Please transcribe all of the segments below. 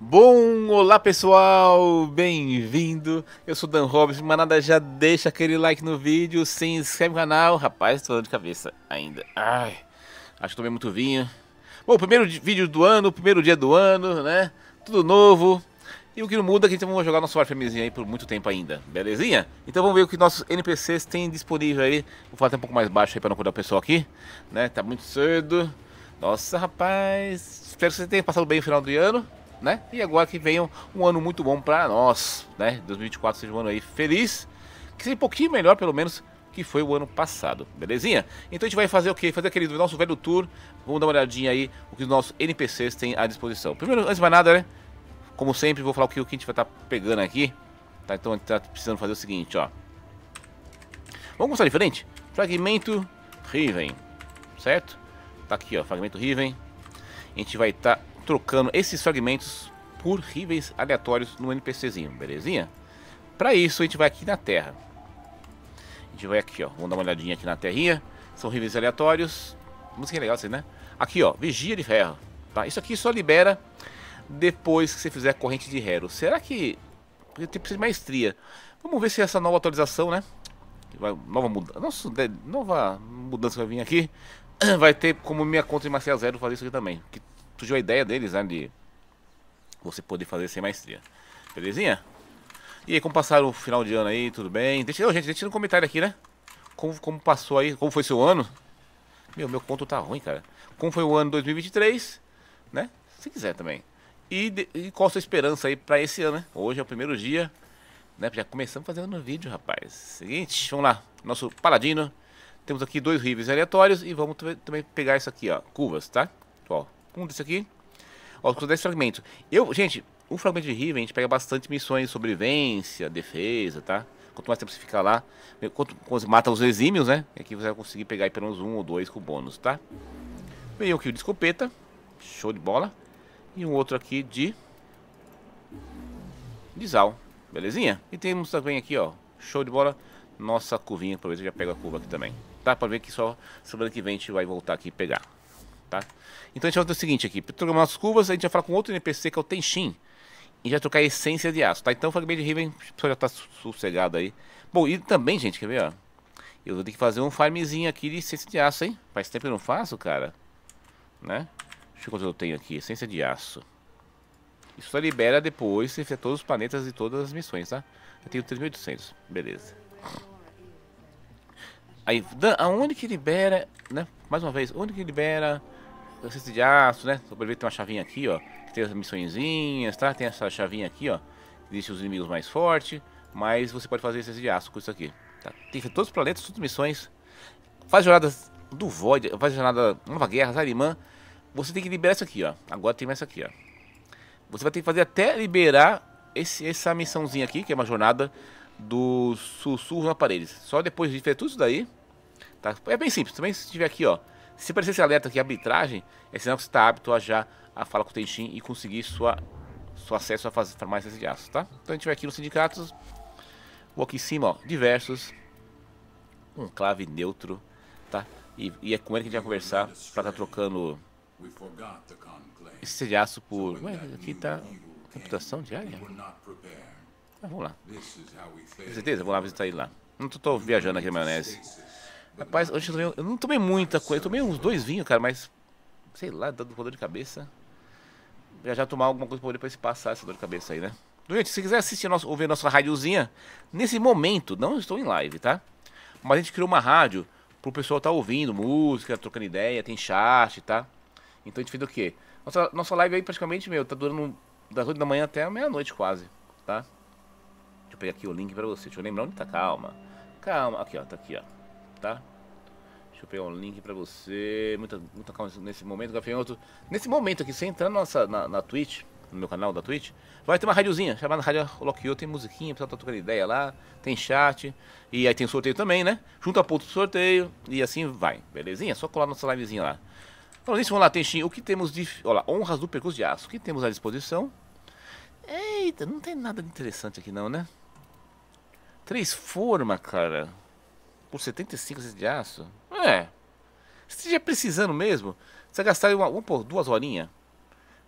Bom, olá pessoal, bem-vindo. Eu sou Dan mas manada já deixa aquele like no vídeo, se inscreve no canal. Rapaz, tô de cabeça ainda. Ai, acho que tomei muito vinho. Bom, primeiro vídeo do ano, primeiro dia do ano, né? Tudo novo. E o que não muda é que a gente vai jogar nosso Warframezinho aí por muito tempo ainda, belezinha? Então vamos ver o que nossos NPCs têm disponível aí. Vou falar até um pouco mais baixo aí pra não acordar o pessoal aqui, né? Tá muito cedo. Nossa, rapaz, espero que você tenha passado bem o final do ano né? E agora que venha um, um ano muito bom para nós, né? 2024 seja um ano aí feliz, que seja um pouquinho melhor pelo menos que foi o ano passado, belezinha? Então a gente vai fazer o quê? Fazer aquele nosso velho tour, vamos dar uma olhadinha aí o que os nossos NPCs têm à disposição. Primeiro, antes de mais nada, né? Como sempre, vou falar o que, o que a gente vai estar tá pegando aqui, tá? Então a gente tá precisando fazer o seguinte, ó. Vamos começar diferente? Fragmento Riven, certo? Tá aqui, ó, Fragmento Riven. A gente vai estar tá trocando esses fragmentos por ríveis aleatórios no NPCzinho, belezinha? Para isso a gente vai aqui na Terra. A gente vai aqui, ó. Vamos dar uma olhadinha aqui na terrinha. São ríveis aleatórios. Música legal assim, né? Aqui, ó. Vigia de ferro. Tá? Isso aqui só libera depois que você fizer a corrente de Hero. Será que... Porque tem precisa de maestria. Vamos ver se essa nova atualização, né? Nova mudança... Nossa, nova mudança que vai vir aqui. Vai ter como minha conta de Marcelo Zero fazer isso aqui também. Que surgiu a ideia deles, né? De você poder fazer sem maestria. Belezinha? E aí, como passaram o final de ano aí, tudo bem? Deixa, oh, gente, deixa no comentário aqui, né? Como, como passou aí, como foi seu ano? Meu, meu conto tá ruim, cara. Como foi o ano 2023, né? Se quiser também. E, de, e qual a sua esperança aí pra esse ano, né? Hoje é o primeiro dia, né? Já começamos fazendo um vídeo, rapaz. Seguinte, vamos lá. Nosso paladino. Temos aqui dois rivers aleatórios e vamos também pegar isso aqui, ó. Curvas, tá? Ó, um desse aqui. Ó, custa 10 fragmentos. Eu, gente, um fragmento de Riven, a gente pega bastante missões, sobrevivência, defesa, tá? Quanto mais tempo você ficar lá, quanto, quanto mata os exímios, né? É e aqui você vai conseguir pegar aí pelo menos um ou dois com bônus, tá? Veio aqui o de escopeta, show de bola. E um outro aqui de... De belezinha? E temos também aqui, ó, show de bola, nossa curvinha. Aproveita e já pega a curva aqui também. Tá? Pra ver que só semana que vem a gente vai voltar aqui e pegar tá? Então a gente vai fazer o seguinte aqui, para trocar umas curvas, a gente vai falar com outro NPC que é o Tenshin, e já trocar a essência de aço, tá? Então o fragmento de Riven já tá sossegado aí. Bom, e também, gente, quer ver, ó? Eu vou ter que fazer um farmzinho aqui de essência de aço, hein? Faz tempo que eu não faço, cara. Né? Deixa eu ver quanto eu tenho aqui. Essência de aço. Isso só libera depois se fizer todos os planetas e todas as missões, tá? Eu tenho 3.800. Beleza. Aí, aonde que libera, né? Mais uma vez, onde que libera exercício de aço, ah, né? Sobreviver tem uma chavinha aqui, ó. Que tem as missõezinhas, tá? Tem essa chavinha aqui, ó. Que deixa os inimigos mais fortes. Mas você pode fazer exercício de aço com isso aqui. Tá? Tem todos os planetas, todas as missões. Faz jornadas do Void, faz jornada Nova Guerra, Zarimã. Você tem que liberar isso aqui, ó. Agora tem essa aqui, ó. Você vai ter que fazer até liberar esse, essa missãozinha aqui, que é uma jornada do Sussurro na parede. Só depois de fazer tudo isso daí. Tá? É bem simples. Também se tiver aqui, ó se aparecer esse alerta aqui, arbitragem, é sinal que você está apto a já a falar com o Tenchin e conseguir sua, seu acesso a farmácias de aço, tá? Então a gente vai aqui nos sindicatos, vou aqui em cima, ó, diversos, um clave neutro, tá? E, e é com ele que a gente vai conversar para estar tá trocando esse de aço por... Ué, aqui tá computação diária? Ah, vamos lá. Com certeza? Vamos lá visitar ele lá. Não tô, tô viajando aqui na maionese. Rapaz, hoje eu, tomei, eu não tomei muita coisa. Eu tomei uns dois vinhos, cara, mas sei lá, dando dor de cabeça. Já já tomar alguma coisa pra poder se passar essa dor de cabeça aí, né? Gente, se quiser assistir nosso, ouvir nossa rádiozinha, nesse momento, não estou em live, tá? Mas a gente criou uma rádio pro pessoal tá ouvindo música, trocando ideia, tem chat, tá? Então a gente fez o quê? Nossa, nossa live aí praticamente, meu, tá durando das 8 da manhã até meia-noite quase, tá? Deixa eu pegar aqui o link pra você, deixa eu lembrar onde tá, calma. Calma, aqui ó, tá aqui ó, tá? Deixa eu pegar um link pra você. Muita, muita calma nesse momento, gafanhoto. Nesse momento aqui, você entrando nossa, na, na Twitch, no meu canal da Twitch, vai ter uma radiozinha chamada Rádio Loquio. Tem musiquinha, o pessoal tá trocando ideia lá. Tem chat. E aí tem sorteio também, né? Junta ponto do sorteio. E assim vai, belezinha? Só colar nossa livezinha lá. Então, nisso, vamos lá, Tenshin. O que temos de. Olha lá, honras do percurso de aço. O que temos à disposição? Eita, não tem nada de interessante aqui, não, né? Três forma, cara. Por 75 de aço. É. Se estiver precisando mesmo, você gastar uma, uma duas horinhas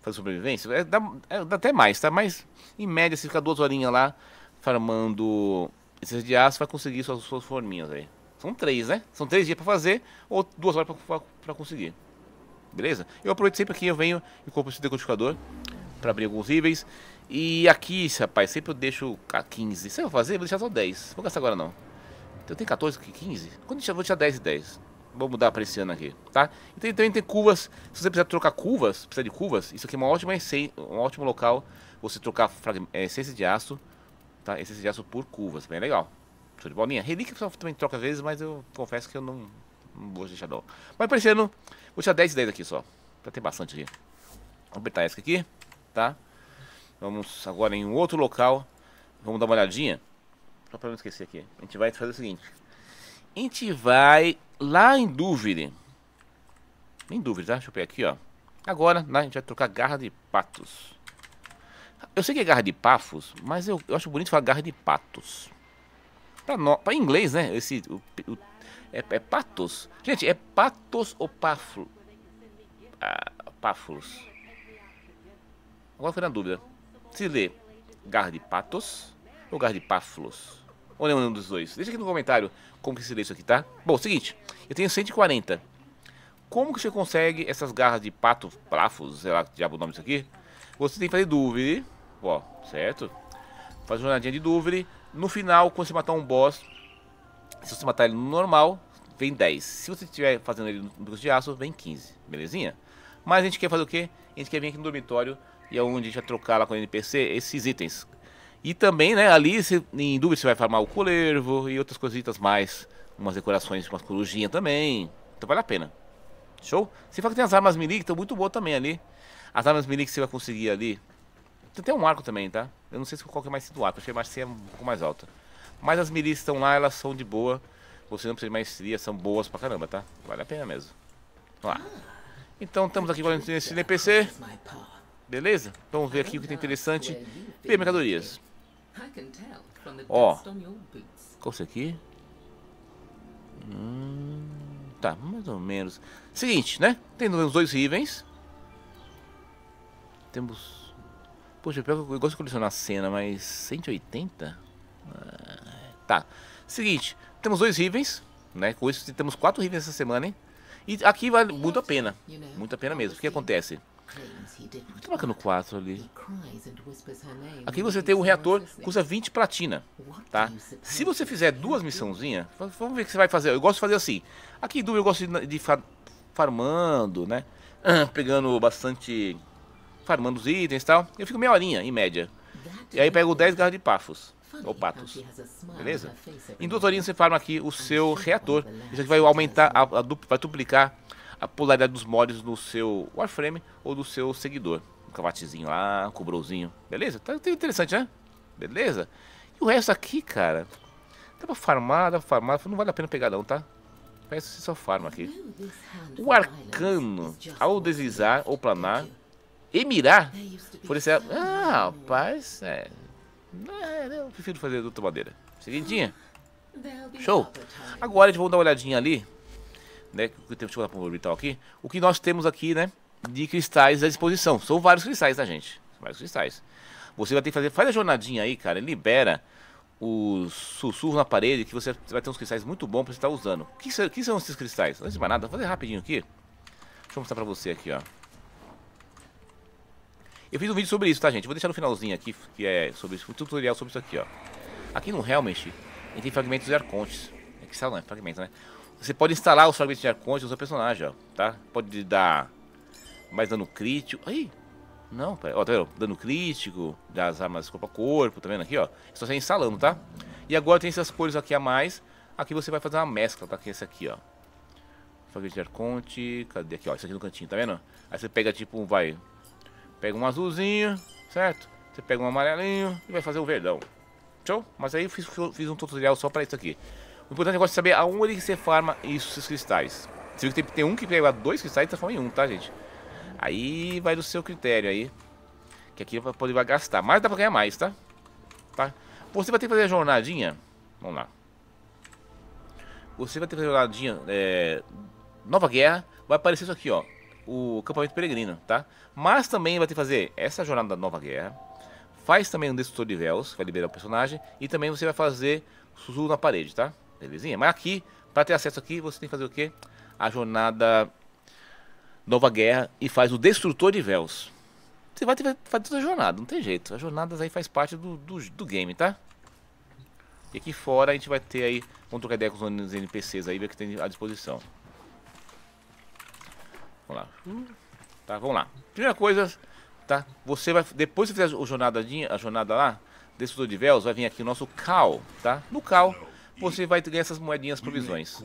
fazendo sobrevivência, é, dá, é, dá, até mais, tá? Mas em média, se ficar duas horinhas lá farmando esses de aço, vai conseguir suas, suas forminhas aí. São três, né? São três dias para fazer ou duas horas para conseguir. Beleza? Eu aproveito sempre aqui, eu venho e compro esse decodificador para abrir alguns níveis. E aqui, rapaz, sempre eu deixo a 15. Se eu vou fazer, vou deixar só 10. Vou gastar agora não. Então tem 14, 15. Quando tiver vou tirar 10 e 10. Vou mudar para esse ano aqui, tá? Então, então tem curvas. Se você precisar trocar curvas, precisa de curvas, isso aqui é uma ótima um ótimo local você trocar é, essência de aço, tá? Essência de aço por curvas, bem legal. Show de bolinha. Relíquia também troca às vezes, mas eu confesso que eu não, não vou deixar não. Mas para esse ano, vou tirar 10 e 10 aqui só. Já tem bastante aqui. Vamos apertar essa aqui, tá? Vamos agora em um outro local. Vamos dar uma olhadinha. Só pra não esquecer aqui. A gente vai fazer o seguinte. A gente vai lá em dúvida. Em dúvida, tá? Deixa eu pegar aqui, ó. Agora, né, a gente vai trocar garra de patos. Eu sei que é garra de pafos, mas eu, eu acho bonito falar garra de patos. Pra, no, pra inglês, né? Esse, o, o, é, é, patos. Gente, é patos ou paflo? Ah, Agora fica na dúvida. Se lê garra de patos ou garra de páfulos? Ou nenhum dos dois? Deixa aqui no comentário como que se lê isso aqui, tá? Bom, seguinte, eu tenho 140. Como que você consegue essas garras de pato, plafos, sei lá que diabo o nome disso aqui? Você tem que fazer dúvida, ó, certo? Faz uma jornadinha de dúvida. No final, quando você matar um boss, se você matar ele no normal, vem 10. Se você estiver fazendo ele no bruxo de aço, vem 15, belezinha? Mas a gente quer fazer o quê? A gente quer vir aqui no dormitório e é onde a gente vai trocar lá com o NPC esses itens. E também, né, ali se, em dúvida você vai farmar o colervo e outras coisitas mais. Umas decorações, umas corujinhas também. Então vale a pena. Show? Você fala que tem as armas melee que estão muito boas também ali. As armas melee que você vai conseguir ali. Tem até um arco também, tá? Eu não sei se qual que é mais do arco, achei mais é um pouco mais alta. Mas as melee estão lá, elas são de boa. Você não precisa de maestria, são boas pra caramba, tá? Vale a pena mesmo. Vamos lá. Então estamos aqui nesse NPC. Beleza? Vamos ver aqui o que tem interessante. Ver mercadorias. Ó, qual isso aqui? Hum, tá, mais ou menos. Seguinte, né? Temos dois Rivens. Temos... Poxa, eu, eu gosto de colecionar cena, mas 180? Ah, tá. Seguinte, temos dois Rivens, né? Com isso temos quatro Rivens essa semana, hein? E aqui vale muito a pena. Muito a pena mesmo. O que acontece? Muito aqui no 4 ali. Aqui você tem um reator custa 20 platina, tá? Se você fizer duas missãozinhas, vamos ver o que você vai fazer. Eu gosto de fazer assim. Aqui eu gosto de, farmando, né? Ah, pegando bastante... Farmando os itens e tal. Eu fico meia horinha, em média. E aí pego 10 garras de pafos ou patos. Beleza? Em duas horinhas você farma aqui o seu reator. Isso aqui vai aumentar, a, a, vai duplicar a polaridade dos mods no seu Warframe ou do seu seguidor. Um cavatezinho lá, um cobrãozinho. Beleza? Tá interessante, né? Beleza? E o resto aqui, cara. Dá pra farmar, dá pra farmar. Não vale a pena pegar não, tá? Parece que você só farma aqui. O arcano, ao deslizar ou planar, e mirar, esse Ah, rapaz, é. é... Eu prefiro fazer de outra madeira Seguidinha. Show. Agora a gente vai dar uma olhadinha ali né? Que temos que o orbital aqui. O que nós temos aqui, né? De cristais à disposição. São vários cristais, tá, gente? Vários cristais. Você vai ter que fazer. Faz a jornadinha aí, cara. Libera os sussurros na parede que você vai ter uns cristais muito bons para estar tá usando. O que, que, são esses cristais? Antes de mais nada, vou fazer rapidinho aqui. Deixa eu mostrar para você aqui, ó. Eu fiz um vídeo sobre isso, tá, gente? Vou deixar no finalzinho aqui, que é sobre isso, um tutorial sobre isso aqui, ó. Aqui no Helmet, a gente tem fragmentos de arcontes. É que sal, não é fragmento, né? Você pode instalar o fragmento de arconte no seu personagem, ó, tá? Pode dar mais dano crítico. Aí, não, pera, ó, tá vendo? Dano crítico, das armas corpo a corpo, tá vendo aqui, ó? É só você instalando, tá? E agora tem essas cores aqui a mais. Aqui você vai fazer uma mescla, tá? Que é esse aqui, ó. Fragmento de arconte, cadê aqui, ó? Esse aqui no cantinho, tá vendo? Aí você pega tipo, vai... Pega um azulzinho, certo? Você pega um amarelinho e vai fazer o um verdão. Show? Mas aí eu fiz, fiz um tutorial só pra isso aqui. O importante é saber aonde você farma esses cristais. Você viu que tem, tem um que pega dois cristais e farma em um, tá, gente? Aí vai do seu critério aí. Que aqui vai poder gastar. Mas dá pra ganhar mais, tá? Tá? Você vai ter que fazer a jornadinha. Vamos lá. Você vai ter que fazer a jornadinha. É, Nova Guerra. Vai aparecer isso aqui, ó. O acampamento peregrino, tá? Mas também vai ter que fazer essa jornada da Nova Guerra. Faz também um destrutor de véus, que vai liberar o personagem. E também você vai fazer Suzu na parede, tá? Belezinha? Mas aqui, para ter acesso aqui, você tem que fazer o quê? A jornada Nova Guerra e faz o Destrutor de Véus. Você vai ter que fazer toda a jornada, não tem jeito. As jornadas aí faz parte do, do, do game, tá? E aqui fora a gente vai ter aí, vamos trocar ideia com os NPCs aí, ver o que tem à disposição. Vamos lá. Hum, tá, vamos lá. Primeira coisa, tá? Você vai, depois que fizer a jornadinha, a jornada lá, Destrutor de Véus, vai vir aqui o nosso Cal, tá? No Cal você vai ganhar essas moedinhas provisões.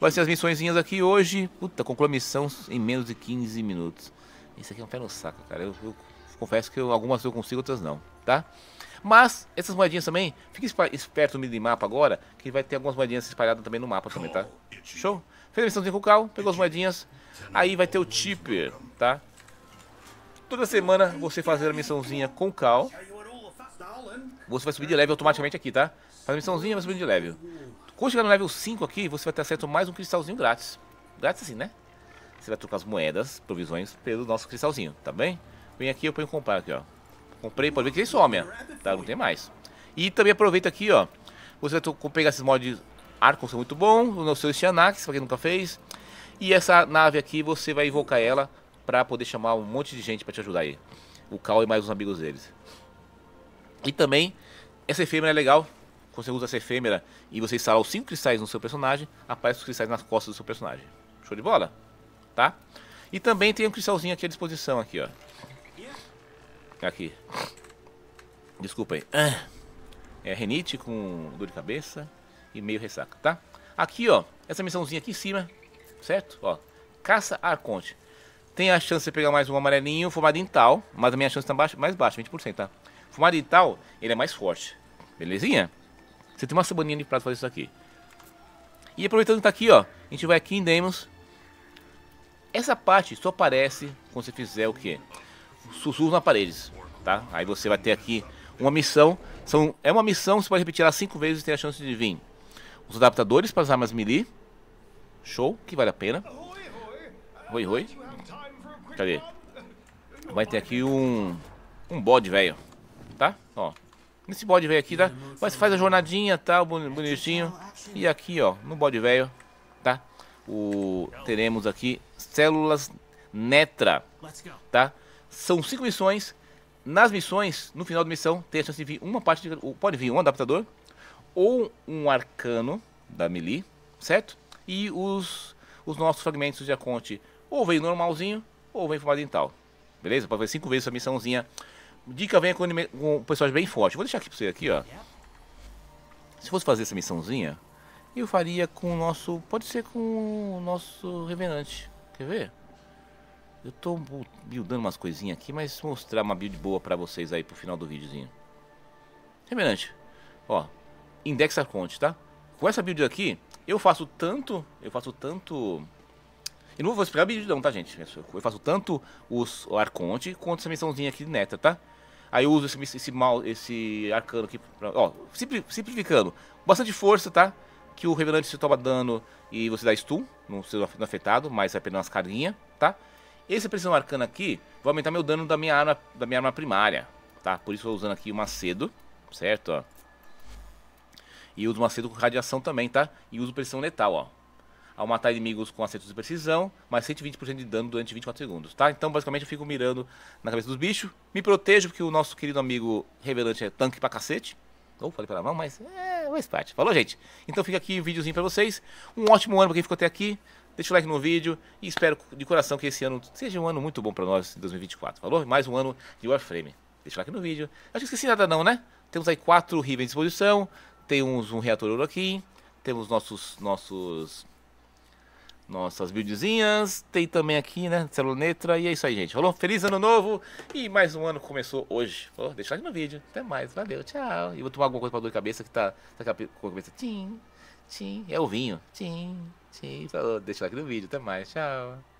Vai ser as missõezinhas aqui hoje. Puta, conclua a missão em menos de 15 minutos. Isso aqui é um pé no saco, cara. Eu, eu confesso que eu, algumas eu consigo, outras não, tá? Mas, essas moedinhas também, fique esperto no mapa agora, que vai ter algumas moedinhas espalhadas também no mapa também, tá? Oh, Show? Fez a missãozinha com o Cal, pegou as moedinhas. Aí vai ter o Tipper, tá? Toda semana você fazer a missãozinha com o Cal, você vai subir de level automaticamente aqui, tá? Faz a missãozinha, vai subindo de level. Quando chegar no level 5 aqui, você vai ter acesso a mais um cristalzinho grátis. Grátis assim, né? Você vai trocar as moedas, provisões, pelo nosso cristalzinho, tá bem? Vem aqui, eu ponho comprar aqui, ó. Comprei, pode ver que tem some, ó. Tá, não tem mais. E também aproveita aqui, ó. Você vai pegar esses mods arcos são muito bom, o nosso Xanax, pra quem nunca fez. E essa nave aqui, você vai invocar ela pra poder chamar um monte de gente pra te ajudar aí. O Cal e mais uns amigos deles. E também, essa efêmera é legal. Quando você usa essa efêmera e você instala os 5 cristais no seu personagem, aparece os cristais nas costas do seu personagem. Show de bola? Tá? E também tem um cristalzinho aqui à disposição, aqui, ó. Aqui. Desculpa aí. Ah. É renite com dor de cabeça e meio ressaca, tá? Aqui, ó, essa missãozinha aqui em cima, certo? Ó, caça arconte. Tem a chance de pegar mais um amarelinho formado em tal, mas a minha chance tá baixa, mais baixa, 20%, tá? fumar e tal, ele é mais forte. Belezinha? Você tem uma semaninha de prato pra fazer isso aqui. E aproveitando que tá aqui, ó. A gente vai aqui em Demos. Essa parte só aparece quando você fizer o quê? Sussurro na paredes, tá? Aí você vai ter aqui uma missão. São, é uma missão, você pode repetir ela cinco vezes e tem a chance de vir. Os adaptadores para as armas melee. Show, que vale a pena. Roi, roi. Cadê? Vai ter aqui um... Um bode, velho. Ó, nesse bode velho aqui, tá? Mas faz a jornadinha, tá? Bonitinho. E aqui, ó, no bode velho, tá? O, teremos aqui células Netra, tá? São cinco missões. Nas missões, no final da missão, tem a chance de vir uma parte de, Pode vir um adaptador ou um arcano da melee, certo? E os, os nossos fragmentos de Aconte ou vem normalzinho ou vem formado em tal. Beleza? Pode fazer cinco vezes essa missãozinha Dica vem com, com personagens bem fortes. Vou deixar aqui pra você aqui, ó. Se fosse fazer essa missãozinha, eu faria com o nosso... Pode ser com o nosso revenante. Quer ver? Eu tô buildando umas coisinhas aqui, mas vou mostrar uma build boa pra vocês aí pro final do videozinho. Revenante. Ó, index arconte, tá? Com essa build aqui, eu faço tanto... Eu faço tanto... Eu não vou explicar a build não, tá, gente? Eu faço tanto os, o arconte quanto essa missãozinha aqui de neta, tá? Aí eu uso esse, esse, mal, esse arcano aqui. Pra, ó, simplificando. Bastante força, tá? Que o revelante se toma dano e você dá stun, não sendo afetado, mas vai é perder umas carinhas, tá? Esse precisão arcana aqui vai aumentar meu dano da minha arma, da minha arma primária, tá? Por isso eu tô usando aqui o macedo, certo? Ó. E uso macedo com radiação também, tá? E uso pressão letal, ó ao matar inimigos com acertos de precisão, mais 120% de dano durante 24 segundos, tá? Então, basicamente, eu fico mirando na cabeça dos bichos, me protejo, porque o nosso querido amigo revelante é tanque pra cacete. Ou falei pra mão, mas é o parte. Falou, gente? Então fica aqui o um videozinho pra vocês. Um ótimo ano pra quem ficou até aqui. Deixa o like no vídeo e espero de coração que esse ano seja um ano muito bom pra nós, 2024. Falou? Mais um ano de Warframe. Deixa o like no vídeo. Acho que esqueci nada não, né? Temos aí quatro rivens à disposição, temos um reator ouro aqui, temos nossos... nossos nossas buildzinhas. Tem também aqui, né? Celunetra. E é isso aí, gente. Falou? Feliz ano novo. E mais um ano começou hoje. Vou deixar no vídeo. Até mais. Valeu, tchau. E vou tomar alguma coisa pra dor de cabeça que tá, tá com a cabeça. tim, tim. É o vinho. tim, tim. Falou. Deixa o like no vídeo. Até mais. Tchau.